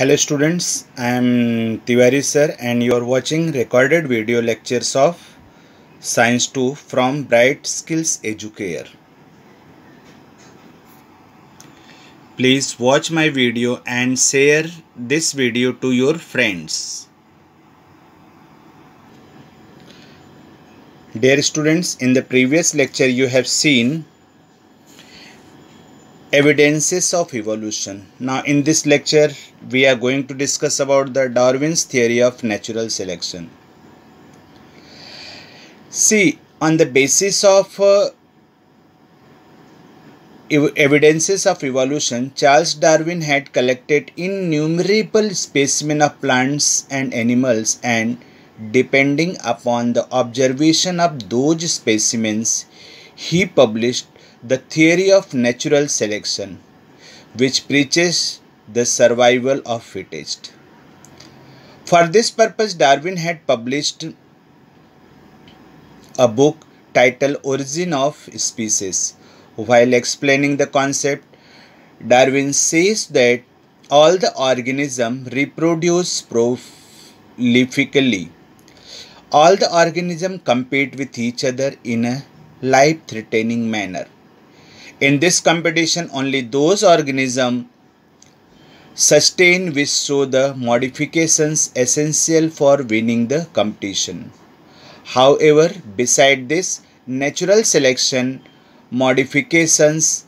Hello students, I am Tiwari sir and you are watching recorded video lectures of Science 2 from Bright Skills Educare. Please watch my video and share this video to your friends. Dear students, in the previous lecture you have seen evidences of evolution now in this lecture we are going to discuss about the darwin's theory of natural selection see on the basis of uh, ev- evidences of evolution charles darwin had collected innumerable specimens of plants and animals and depending upon the observation of those specimens he published the theory of natural selection, which preaches the survival of fittest. For this purpose, Darwin had published a book titled Origin of Species. While explaining the concept, Darwin says that all the organisms reproduce prolifically. All the organisms compete with each other in a life threatening manner. In this competition, only those organisms sustain which show the modifications essential for winning the competition. However, beside this, natural selection modifications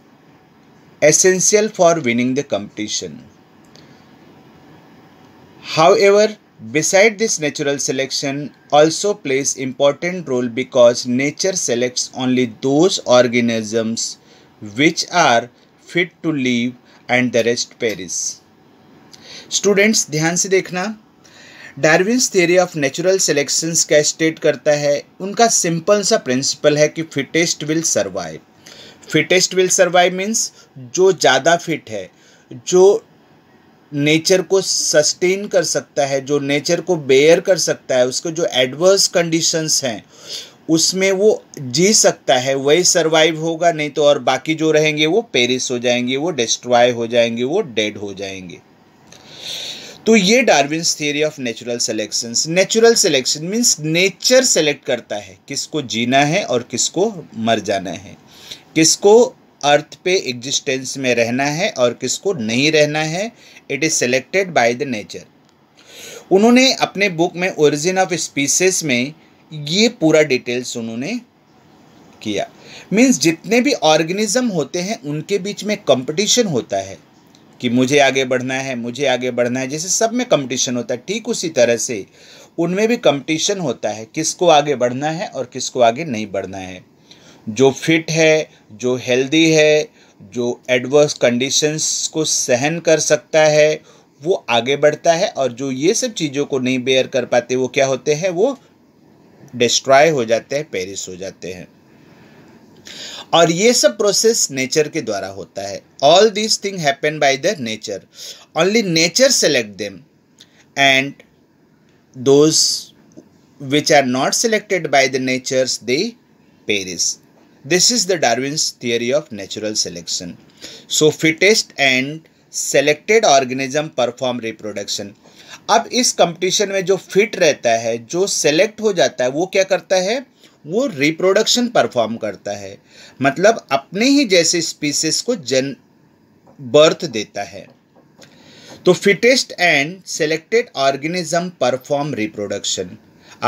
essential for winning the competition. However, beside this natural selection also plays important role because nature selects only those organisms which are fit to live and the rest perish students ध्यान से देखना Darwin's theory of natural selections क्या state करता है उनका simple सा principle है कि fittest will survive fittest will survive means जो ज़्यादा फिट है जो नेचर को सस्टेन कर सकता है जो नेचर को बेयर कर सकता है उसके जो एडवर्स कंडीशंस हैं उसमें वो जी सकता है वही सरवाइव होगा नहीं तो और बाकी जो रहेंगे वो पेरिस हो जाएंगे वो डिस्ट्रॉय हो जाएंगे वो डेड हो जाएंगे तो ये Darwin theory of natural selection natural selection means nature select करता है किसको जीना है और किसको मर जाना है किसको अर्थ पे एग्जिस्टेंस में रहना है और किसको नहीं रहना है it is selected by the nature उन्होंने अपने बुक में ओरिजिन ऑफ स्पीसीज में ये पूरा डिटेल्स उन्होंने किया मीन्स जितने भी ऑर्गेनिज्म होते हैं उनके बीच में कंपटीशन होता है कि मुझे आगे बढ़ना है मुझे आगे बढ़ना है जैसे सब में कंपटीशन होता है ठीक उसी तरह से उनमें भी कंपटीशन होता है किसको आगे बढ़ना है और किसको आगे नहीं बढ़ना है जो फिट है जो हेल्दी है जो एडवर्स कंडीशंस को सहन कर सकता है वो आगे बढ़ता है और जो ये सब चीज़ों को नहीं बेयर कर पाते वो क्या होते हैं वो डिस्ट्रॉय हो जाते हैं पेरिस हो जाते हैं और ये सब प्रोसेस नेचर के द्वारा होता है all this thing happen by the nature only nature select them and those which are not selected by the natures they perish this is the Darwin's theory of natural selection so fittest and selected organism perform reproduction अब इस competition में जो fit रहता है जो select हो जाता है वो क्या करता है वो रिप्रोडक्शन परफॉर्म करता है मतलब अपने ही जैसे स्पीसीज को जन बर्थ देता है तो fittest and selected organism perform reproduction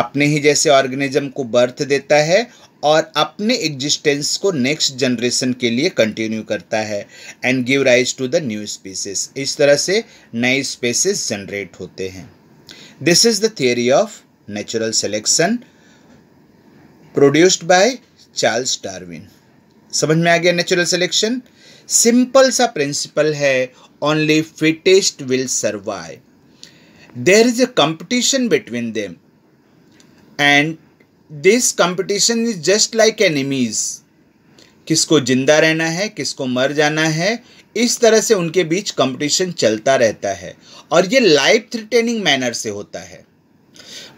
अपने ही जैसे ऑर्गेनिज्म को बर्थ देता है और अपने एग्जिस्टेंस को नेक्स्ट जनरेशन के लिए कंटिन्यू करता है and give rise to the new species इस तरह से नए स्पेसिस जनरेट होते हैं this is the theory of natural selection produced by Charles Darwin समझ में आ गया नेचुरल सेलेक्शन सिंपल सा प्रिंसिपल है only fittest will survive there is a competition between them and this competition is just like enemies किसको जिंदा रहना है किसको मर जाना है इस तरह से उनके बीच कंपटीशन चलता रहता है और ये लाइफ थ्रिटेनिंग मैनर से होता है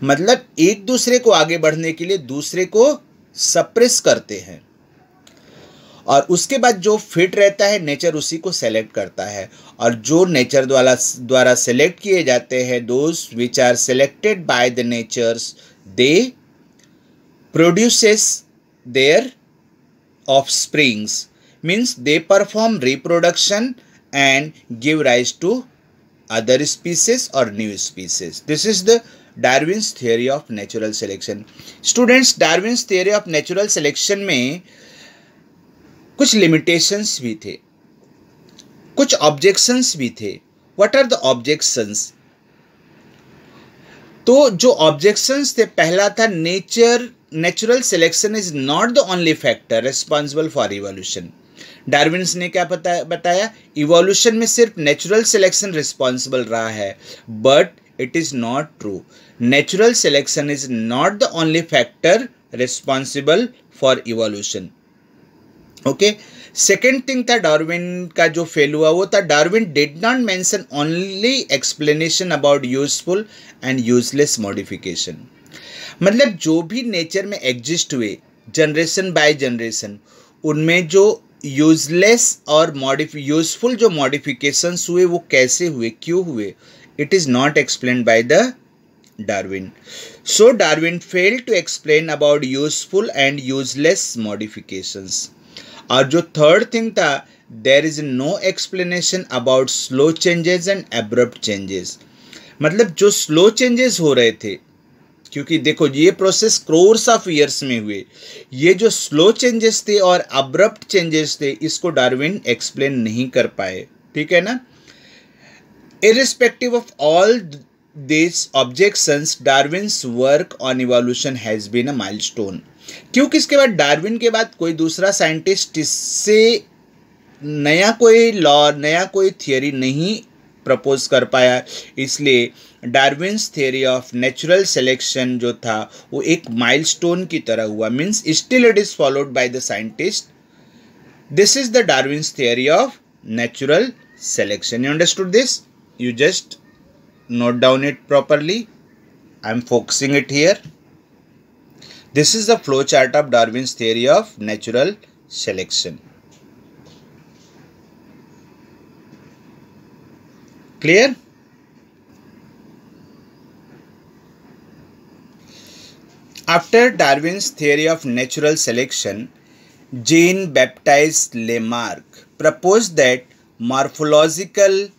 मतलब एक दूसरे को आगे बढ़ने के लिए दूसरे को सप्रेस करते हैं और उसके बाद जो फिट रहता है नेचर उसी को सेलेक्ट करता है और जो नेचर द्वारा द्वारा सेलेक्ट किए जाते हैं those which are selected by the natures they produces their offsprings means they perform reproduction and give rise to other species or new species this is the darwin's theory of natural selection students darwin's theory of natural selection mein kuch limitations bhi the kuch objections bhi the what are the objections तो जो objections थे पहला था nature natural selection is not the only factor responsible for evolution Darwin's ने क्या बताया बताया evolution में सिर्फ नेचुरल सिलेक्शन रिस्पॉन्सिबल रहा है but it is not true natural selection is not the only factor responsible for evolution okay second thing था Darwin का जो फेल हुआ वो था Darwin did not mention only explanation about useful and useless modification मतलब जो भी nature में एग्जिस्ट हुए जनरेशन बाय जनरेशन उनमें जो यूजलेस और मॉडिफ यूजफुल जो मॉडिफिकेशंस हुए वो कैसे हुए क्यों हुए it is not explain by the Darwin so Darwin fail to explain about useful and useless modifications और जो थर्ड थिंग था there is no explanation about slow changes and abrupt changes मतलब जो स्लो चेंजेस हो रहे थे क्योंकि देखो ये प्रोसेस क्रोर्स ऑफ ईयर्स में हुए ये जो स्लो चेंजेस थे और अब्रप्ट चेंजेस थे इसको डार्विन एक्सप्लेन नहीं कर पाए ठीक है ना irrespective of all this objections Darwin's work on evolution has been a milestone क्योंकि इसके बाद डार्विन के बाद कोई दूसरा साइंटिस्ट इससे नया कोई लॉ नया कोई थियोरी नहीं प्रपोज कर पाया इसलिए Darwin's theory of natural selection जो था वो एक माइलस्टोन की तरह हुआ means still it is followed by the scientist this is the Darwin's theory of natural selection you understood this you just note down it properly I am focusing it here this is the flow chart of Darwin's theory of natural selection clear After Darwin's theory of natural selection, Jean Baptiste Lamarck proposed that morphological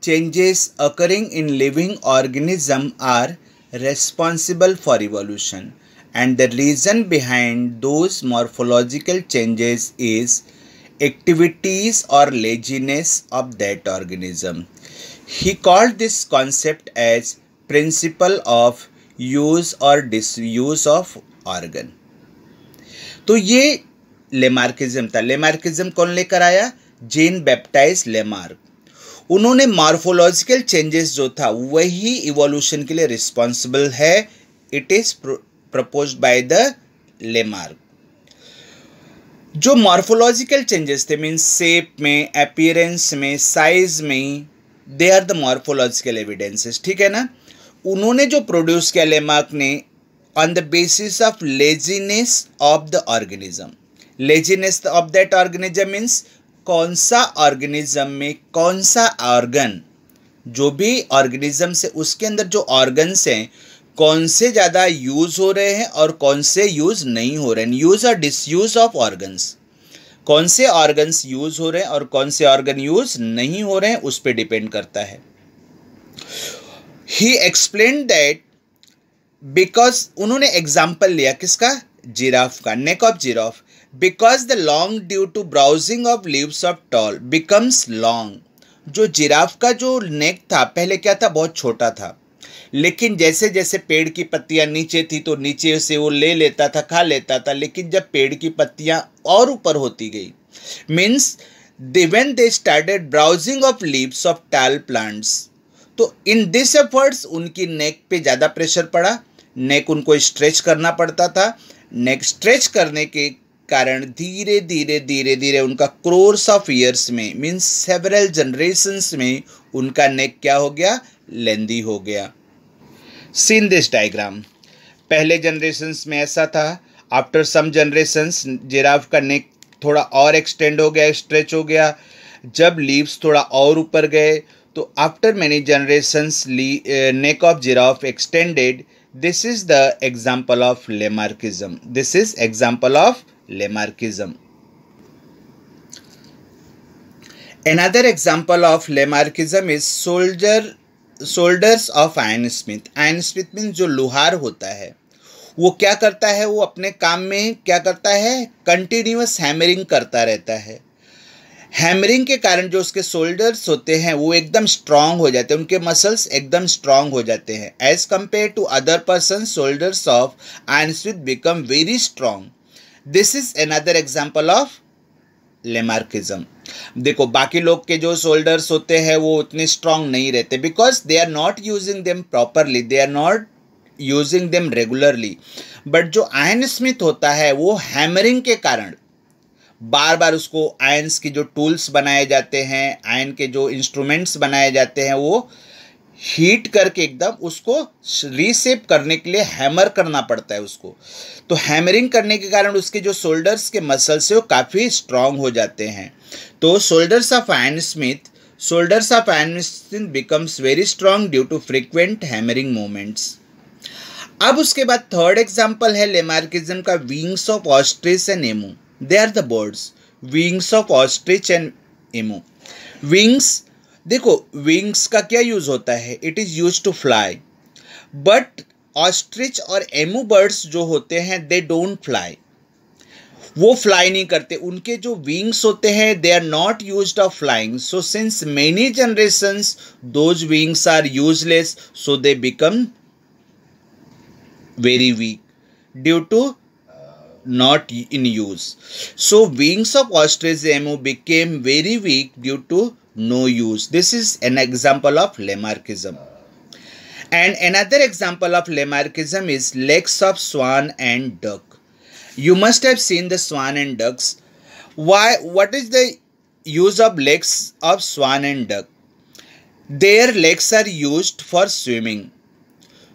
changes occurring in living organism are responsible for evolution and the reason behind those morphological changes is activities or laziness of that organism he called this concept as principle of use और disuse of organ तो ये Lamarckism था Lamarckism कौन लेकर आया Jean Baptiste Lamarck उन्होंने morphological changes जो था वही इवोल्यूशन के लिए रिस्पॉन्सिबल है it is propose by the Lamarck जो मॉर्फोलॉजिकल चेंजेस थे मीन्स सेप में अपियरेंस में साइज में they are the morphological evidences ठीक है ना उन्होंने जो प्रोड्यूस किया लेमार्क ने on the basis of laziness of the organism laziness of that organism means कौन सा ऑर्गेनिज्म में कौन सा ऑर्गन जो भी ऑर्गेनिज्म से उसके अंदर जो ऑर्गन्स हैं कौन से ज़्यादा यूज़ हो रहे हैं और कौन से यूज़ नहीं हो रहे हैं यूज़ और डिसयूज ऑफ ऑर्गन्स कौन से ऑर्गन्स यूज़ हो रहे हैं और कौन से ऑर्गन यूज़ नहीं हो रहे हैं उस पर डिपेंड करता है ही एक्सप्लेन दैट बिकॉज उन्होंने एग्जाम्पल लिया किसका जिराफ का neck of giraffe because the long due to browsing of leaves of tall becomes long जो जिराफ का जो नेक था पहले क्या था बहुत छोटा था लेकिन जैसे जैसे पेड़ की पत्तियां नीचे थी तो नीचे से वो ले लेता था खा लेता था लेकिन जब पेड़ की पत्तियां और ऊपर होती गई means they when they started browsing of leaves of tall plants तो इन दिस एफर्ट्स उनकी नेक पे ज़्यादा प्रेशर पड़ा नेक उनको स्ट्रेच करना पड़ता था नेक स्ट्रेच करने के कारण धीरे धीरे धीरे धीरे उनका क्रोर्स ऑफ ईयर्स में मीन्स सेवरल जनरेशन्स में उनका नेक क्या हो गया लेंदी हो गया सीन दिस डायग्राम पहले जनरेशन्स में ऐसा था आफ्टर सम जनरेशन्स जिराफ का नेक थोड़ा और एक्सटेंड हो गया स्ट्रेच हो गया जब लीव्स थोड़ा और ऊपर गए तो after many generations the neck of giraffe extended this is the example of Lamarckism this is example of Lamarckism another example of Lamarckism is soldier shoulders of iron smith iron smith mean जो लुहार होता है वो क्या करता है वो अपने काम में क्या करता है कंटिन्यूस हैमरिंग करता रहता है हैमरिंग के कारण जो उसके शोल्डर्स होते हैं वो एकदम स्ट्रांग हो जाते हैं उनके मसल्स एकदम स्ट्रांग हो जाते हैं as compare to other person shoulders of iron smith become very strong this is another example of Lamarckism देखो बाकी लोग के जो शोल्डर्स होते हैं वो उतने स्ट्रांग नहीं रहते because they are not using them properly they are not using them regularly but जो आयन स्मिथ होता है वो हैमरिंग के कारण बार बार उसको आयन्स के जो टूल्स बनाए जाते हैं आयन के जो इंस्ट्रूमेंट्स बनाए जाते हैं वो हीट करके एकदम उसको रीसेप करने के लिए हैमर करना पड़ता है उसको तो हैमरिंग करने के कारण उसके जो शोल्डर्स के मसल्स है वो काफ़ी स्ट्रांग हो जाते हैं तो shoulders of iron smith shoulders of iron smith becomes very strong due to frequent hammering moments अब उसके बाद थर्ड एग्जाम्पल है लेमार्किज्म का wings of ostrich and emu They are the birds. Wings of ostrich and emu wings देखो wings का क्या use होता है it is use to fly but ostrich और एमो बर्ड्स जो होते हैं दे डोंट फ्लाई वो फ्लाई नहीं करते उनके जो विंग्स होते हैं they are not use of flying so since many generations those wings are useless so they become very weak due to not in use. So wings of ostrich emu became very weak due to no use. This is an example of Lamarckism. And another example of Lamarckism is legs of swan and duck. You must have seen the swan and ducks. Why? What is the use of legs of swan and duck? Their legs are used for swimming.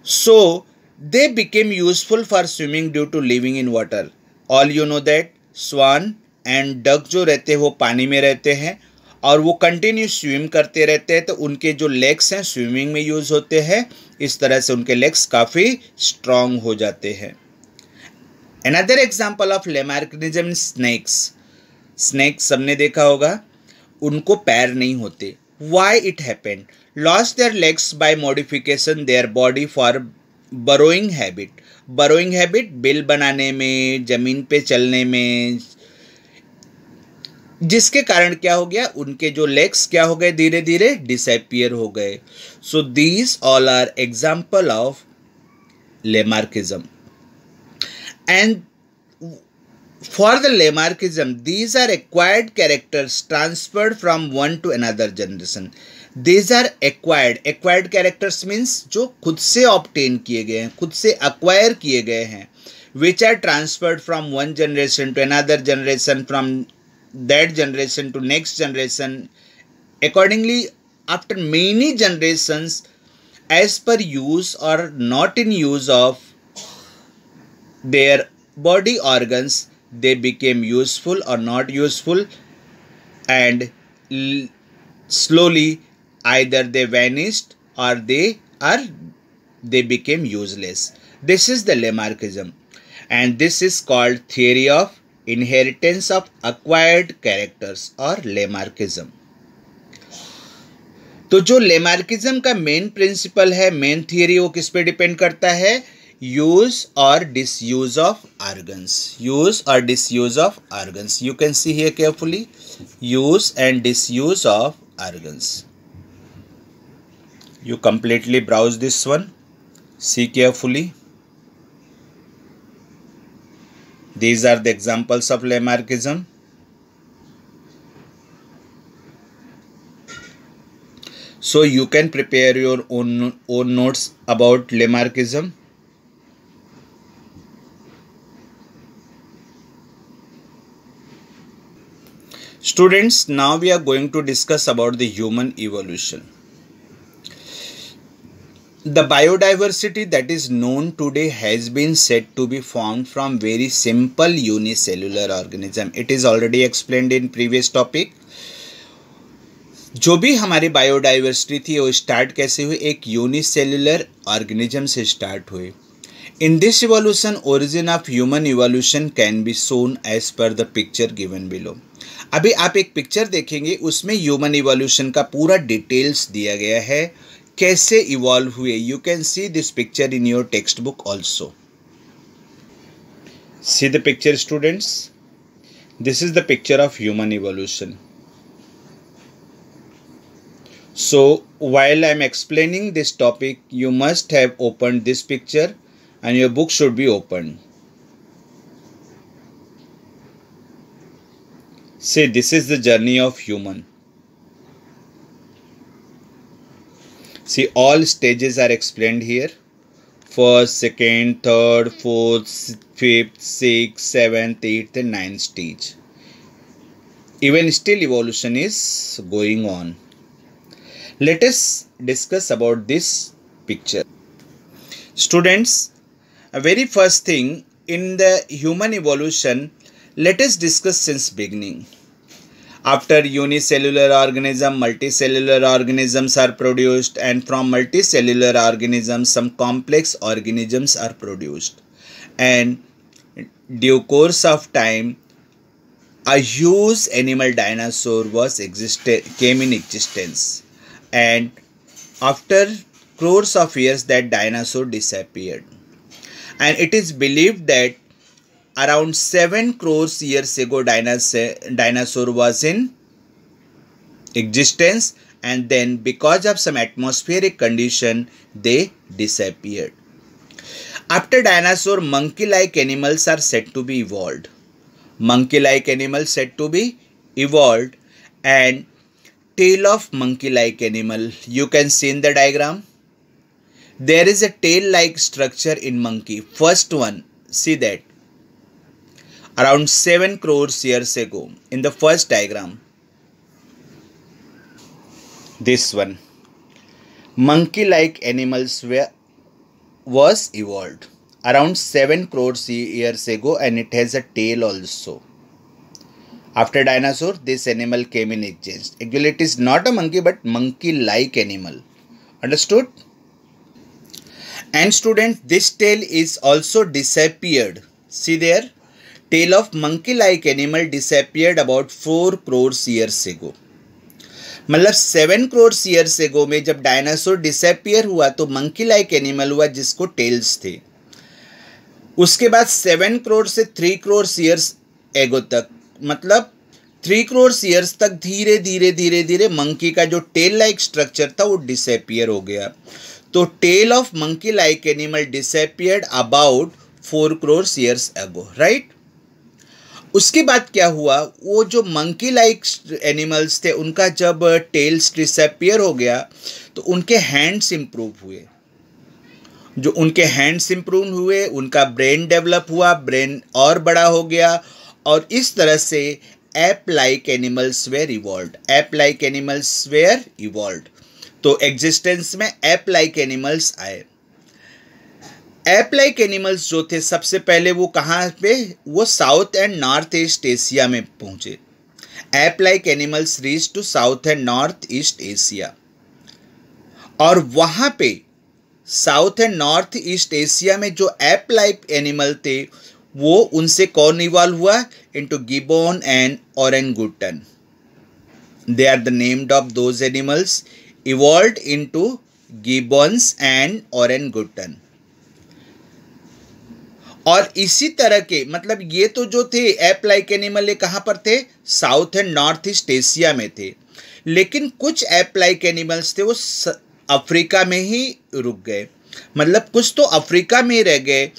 So, they became useful for swimming due to living in water. All you know that swan and duck जो रहते हैं वो पानी में रहते हैं और वो कंटिन्यू स्विम करते रहते हैं तो उनके जो लेग्स हैं स्विमिंग में यूज़ होते हैं इस तरह से उनके लेग्स काफ़ी स्ट्रांग हो जाते हैं another example of Lamarckism snakes snakes सबने देखा होगा उनको पैर नहीं होते why it happened loss their legs by modification their body for burrowing habit burrowing habit बिल बनाने में ज़मीन पे चलने में जिसके कारण क्या हो गया उनके जो लेग्स क्या हो गए धीरे धीरे डिसपियर हो गए so these all are example of Lamarckism and for the Lamarckism these are acquired characters transferred from one to another generation these are acquired acquired characters means जो खुद से ऑप्टेन किए गए हैं खुद से अक्वायर किए गए हैं which are transferred from one generation to another generation from that generation to next generation accordingly after many generations as per use और not in use of their body organs they became useful और not useful and slowly either they vanished or they are they became useless this is the Lamarckism and this is called theory of inheritance of acquired characters or Lamarckism तो जो Lamarckism का main principal है main theory वो किस पे depend करता है use और डिसयूज ऑफ आर्गन्स यूज और disuse of organs you can see here carefully use and disuse of organs you completely browse this one see carefully these are the examples of Lamarckism so you can prepare your own own notes about Lamarckism Students, now we are going to discuss about the human evolution. The biodiversity that is known today has been said to be formed from very simple unicellular organism. It is already explained in previous topic. जो भी हमारी biodiversity थी वो start कैसे हुई एक unicellular organism से start हुई in this evolution origin of human evolution can be shown as per the picture given below अभी आप एक पिक्चर देखेंगे उसमें ह्यूमन इवोल्यूशन का पूरा डिटेल्स दिया गया है कैसे इवॉल्व हुए you can see this picture in your text book also see the picture students this is the picture of human evolution so while I am explaining this topic you must have open this picture and your book should be open say this is the journey of human See, all stages are explained here. First, second, third, fourth, fifth, sixth, seventh, eighth, and ninth stage. Even still, evolution is going on. Let us discuss about this picture. Students, a very first thing in the human evolution, let us discuss since beginning. After unicellular organism, multicellular organisms are produced and from multicellular organisms, some complex organisms are produced. And due course of time, a huge animal dinosaur was existed came in existence and after crores of years that dinosaur disappeared and it is believed that around 7 crores years ago dinosaur was in existence and then because of some atmospheric condition they disappeared after dinosaur monkey like animals are said to be evolved monkey like animals said to be evolved and tail of monkey like animal you can see in the diagram there is a tail like structure in monkey first one see that around 7 crores years ago in the first diagram this one monkey like animals were was evolved around 7 crores years ago and it has a tail also after dinosaur this animal came in existence actually it is not a monkey but monkey like animal understood and students this tail is also disappeared see there tail of monkey like animal disappeared about four crores years ago मतलब seven crore years ago में जब dinosaur disappear हुआ तो monkey like animal हुआ जिसको tales थे उसके बाद सेवन क्रोर से थ्री क्रोर्स ईयर्स एगो तक मतलब थ्री क्रोर्स ईयर्स तक धीरे धीरे धीरे धीरे मंकी का जो टेल लाइक स्ट्रक्चर था वो डिसपियर हो गया तो tail of monkey like animal disappeared about four crores years ago right उसके बाद क्या हुआ वो जो मंकी लाइक एनिमल्स थे उनका जब टेल्स डिसपियर हो गया तो उनके हैंड्स इम्प्रूव हुए जो उनके हैंड्स इम्प्रूव हुए उनका ब्रेन डेवलप हुआ ब्रेन और बड़ा हो गया और इस तरह से ape like animals were evolve ape like animals were evolve तो एग्जिस्टेंस में एप लाइक एनिमल्स आए एप लाइक एनिमल्स जो थे सबसे पहले वो कहाँ पे वो south and north east Asia में पहुंचे ape like animals reach to south and north east Asia और वहाँ पे south and north east Asia में जो एप लाइक एनिमल थे वो उनसे कौन इवॉल्व हुआ into gibbon and orangutan they are the named of those animals evolve into gibbons and orangutan और इसी तरह के मतलब ये तो जो थे एप लाइक एनिमल ये कहाँ पर थे south and north east Asia में थे लेकिन कुछ एप लाइक एनिमल्स थे वो अफ्रीका में ही रुक गए मतलब कुछ तो अफ्रीका में रह गए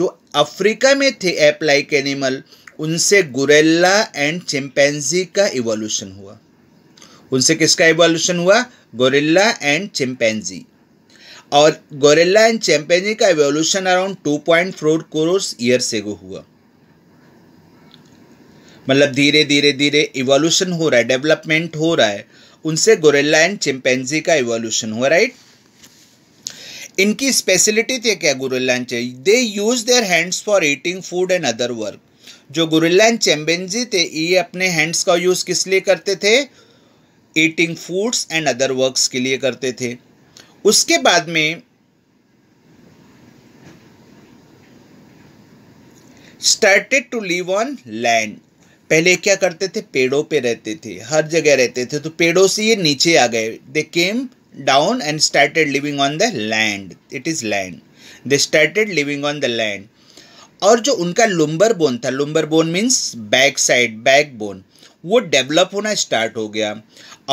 जो अफ्रीका में थे एप लाइक एनिमल उनसे गुरेला एंड चिंपैंजी का इवोल्यूशन हुआ उनसे किसका इवोल्यूशन हुआ गोरिल्ला एंड चिंपैंजी और गोरेला एंड चैम्पेजी का evolution around two point four crore years ago हुआ मतलब धीरे धीरे धीरे इवोल्यूशन हो रहा है डेवलपमेंट हो रहा है उनसे गोरेला एंड चिंपेंजी का इवोल्यूशन हुआ राइट इनकी स्पेशलिटी थी क्या gorilla and they use their hands for eating food and other work जो गोरेला एंड चैम्पेंजी थे ये अपने हैंड्स का यूज़ किस लिए करते थे eating foods and other work के लिए करते थे उसके बाद में started to live on land पहले क्या करते थे पेड़ों पे रहते थे हर जगह रहते थे तो पेड़ों से ये नीचे आ गए they came down and started living on the land it is land they started living on the land और जो उनका लुम्बर बोन था lumbar bone means back side back bone वो डेवलप होना स्टार्ट हो गया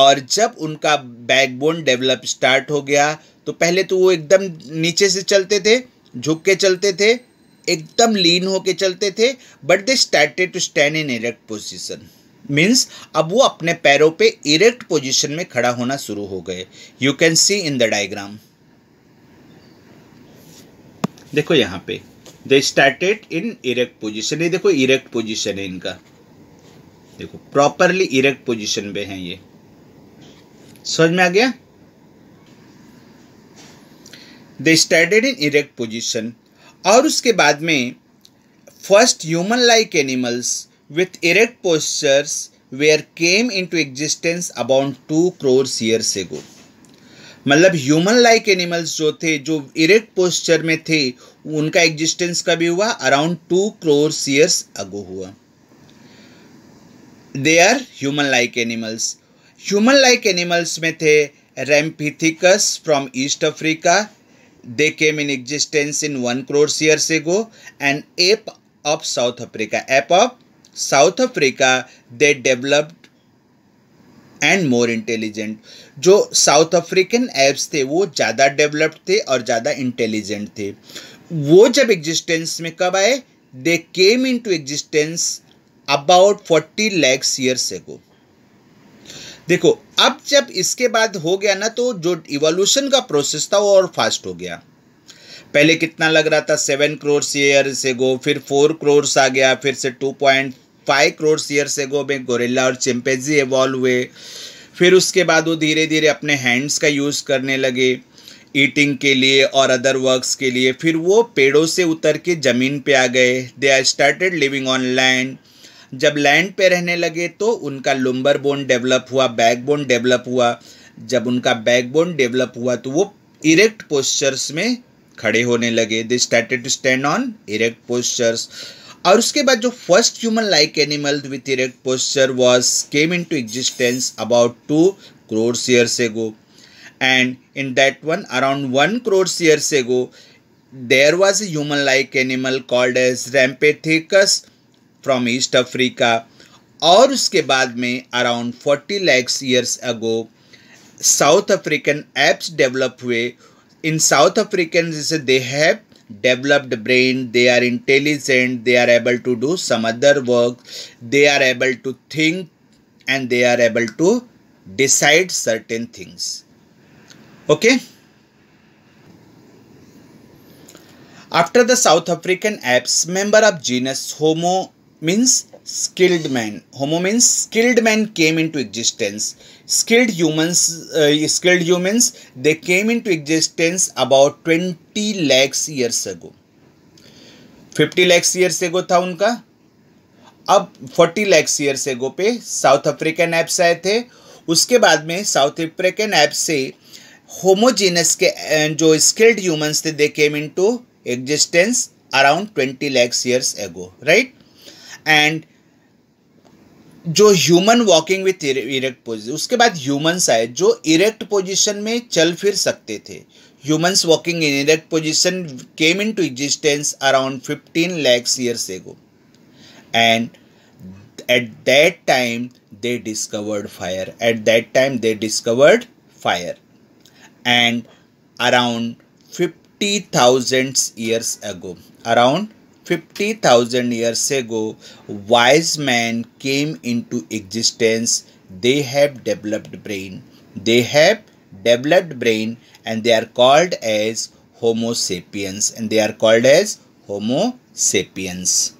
और जब उनका बैकबोन डेवलप स्टार्ट हो गया तो पहले तो वो एकदम नीचे से चलते थे झुक के चलते थे एकदम लीन होके चलते थे but they started to stand in erect position means अब वो अपने पैरों पे इरेक्ट पोजिशन में खड़ा होना शुरू हो गए you can see in the diagram देखो यहाँ पे they started in erect position ये देखो इरेक्ट पोजिशन है इनका देखो प्रॉपरली इरेक्ट पोजीशन पे हैं ये समझ में आ गया they standard in erect position और उसके बाद में first human like animals with erect postures were came in to existence about two crore year ago मतलब ह्यूमन लाइक एनिमल्स जो थे जो इरेक्ट पोस्चर में थे उनका एग्जिस्टेंस कभी हुआ around two crore years ago हुआ they are human like animals human like animals में थे Ramapithecus from East Africa they came in existence in one year years ago and ape of South Africa ape of South Africa they developed and more intelligent जो South African apes थे वो ज़्यादा developed थे और ज़्यादा intelligent थे वो जब एग्जिस्टेंस में कब आए they came in to existence about forty lakhs years ago देखो अब जब इसके बाद हो गया ना तो जो इवोल्यूशन का प्रोसेस था वो और फास्ट हो गया पहले कितना लग रहा था सेवन ईयर ईयर्स एगो फिर फोर क्रोर्स आ गया फिर से two point five year years ago में गोरेला और चिंपेजी एवॉल्व हुए फिर उसके बाद वो धीरे धीरे अपने हैंड्स का यूज़ करने लगे ईटिंग के लिए और अदर वर्क्स के लिए फिर वो पेड़ों से उतर के ज़मीन पे आ गए they are started living on land जब लैंड पे रहने लगे तो उनका लुम्बर बोन डेवलप हुआ बैक बोन डेवलप हुआ जब उनका बैक बोन डेवलप हुआ तो वो इरेक्ट पोस्चर्स में खड़े होने लगे they started to stand on erect postures और उसके बाद जो first human like animal with erect posture was came in to existence about two ago and in that one around one crores year ago there was a human like animal called as Ramapithecus from East Africa और उसके बाद में around forty lakhs years ago South African apes develop हुए in South African जैसे they have developed brain they are intelligent they are able to do some other work they are able to think and they are able to decide certain things okay after the South African apes member of genus Homo means skilled man homo means skilled man came into existence skilled humans uh, skilled humans they came into existence about 20 lakhs years ago 50 lakhs years ago था उनका अब 40 lakhs years एगो पे south African apps आए थे उसके बाद में साउथ अफ्रीकन ऐप से होमोजीनस के जो स्किल्ड ह्यूमंस थे they came in to existence around twenty lakhs years ago right and जो human walking with erect position उसके बाद ह्यूमन्स आए जो इरेक्ट पोजिशन में चल फिर सकते थे humans walking in erect position came in to existence around fifteen lakhs years ago and at that time they discovered fire at that time they discovered fire and around fifty thousands years ago around 50,000 years ago, wise men came into existence. They have developed brain. They have developed brain and they are called as Homo sapiens and they are called as Homo sapiens.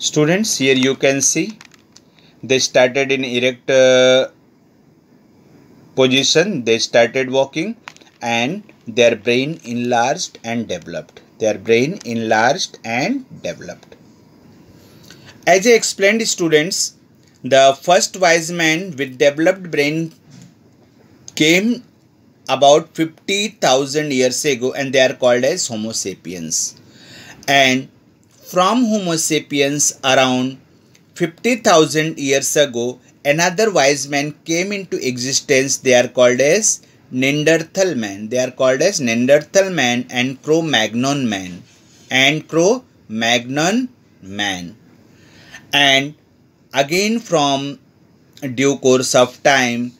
Students, here you can see they started in erect uh, position they started walking and their brain enlarged and developed. Their brain enlarged and developed. As I explained students, the first wise man with developed brain came about 50,000 years ago and they are called as Homo sapiens. And from Homo sapiens around 50,000 years ago, another wise man came into existence. They are called as Neanderthal man. They are called as Neanderthal man and Cro-Magnon man. And Cro-Magnon man. And again from due course of time,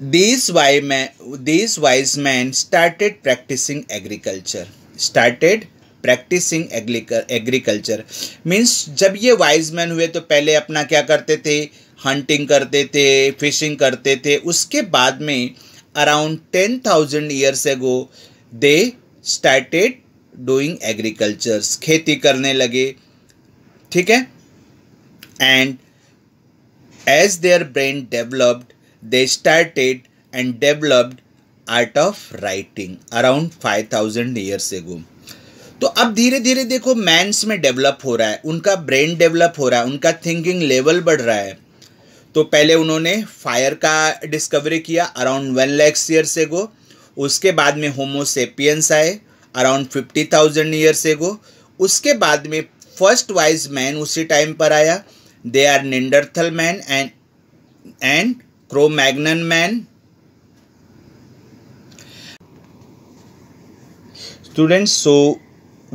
these wise men, these wise men started practicing agriculture. Started practicing agriculture means जब ये Wiseman हुए तो पहले अपना क्या करते थे hunting करते थे फिशिंग करते थे उसके बाद में अराउंड टेन थाउजेंड ईयर्स एगो दे स्टार्टेड डूइंग एग्रीकल्चर्स खेती करने लगे ठीक है and as their brain developed they started and developed art of writing around five thousand years ago तो अब धीरे धीरे देखो मैंस में डेवलप हो रहा है उनका ब्रेन डेवलप हो रहा है उनका थिंकिंग लेवल बढ़ रहा है तो पहले उन्होंने फायर का डिस्कवरी किया अराउंड वन लैक्स ईयर से गो उसके बाद में होमोसेपियंस आए अराउंड फिफ्टी थाउजेंड ईयर से गो उसके बाद में फर्स्ट वाइज मैन उसी टाइम पर आया they are Neanderthal man and and Cro-Magnon man students so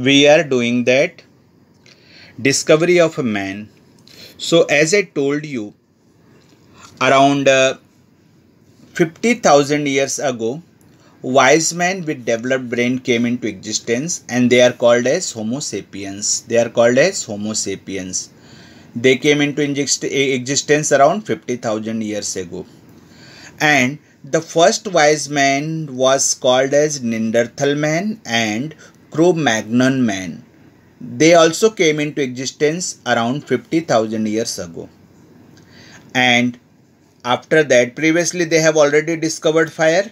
we are doing that discovery of a man so as i told you around uh, 50000 years ago wise men with developed brain came into existence and they are called as homo sapiens they are called as homo sapiens they came into existence around 50000 years ago and the first wise man was called as Neanderthal man and man they also came in to existence around fifty thousand years ago and after that previously they have already discovered fire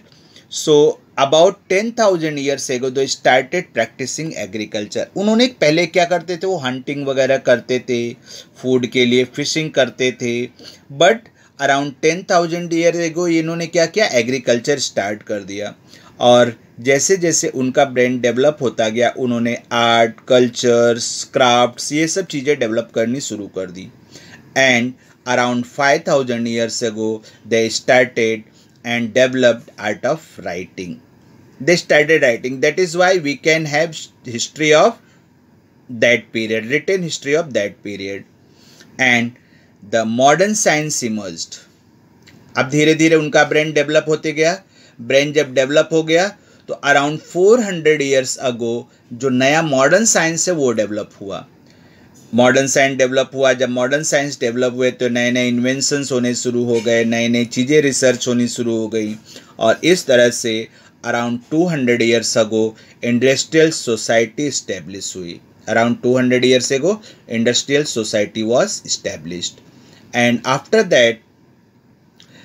so about ten thousand years ago though started practising agriculture उन्होंने पहले क्या करते थे वो hunting वगैरह करते थे food के लिए फिशिंग करते थे but around ten thousand year ago इन्होंने क्या किया एग्रीकल्चर स्टार्ट कर दिया और जैसे जैसे उनका ब्रांड डेवलप होता गया उन्होंने आर्ट कल्चर्स क्राफ्ट्स ये सब चीज़ें डेवलप करनी शुरू कर दी and around five thousand years ago they started and developed art of writing they started writing that is why we can have history of that period written history of that period and the modern science emerge अब धीरे धीरे उनका brain develop होते गया brain जब develop हो गया तो अराउंड 400 ईयर्स अगो जो नया मॉडर्न साइंस है वो डेवलप हुआ मॉडर्न साइंस डेवलप हुआ जब मॉडर्न साइंस डेवलप हुए तो नए नए इन्वेंशंस होने शुरू हो गए नए नए चीज़ें रिसर्च होनी शुरू हो गई और इस तरह से around 200 years ago industrial society establish हुई around 200 years ago industrial society was established and after that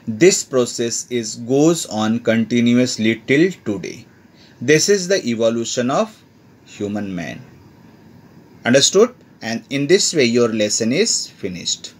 This process is goes on continuously till today. This is the evolution of human man. Understood? And in this way your lesson is finished.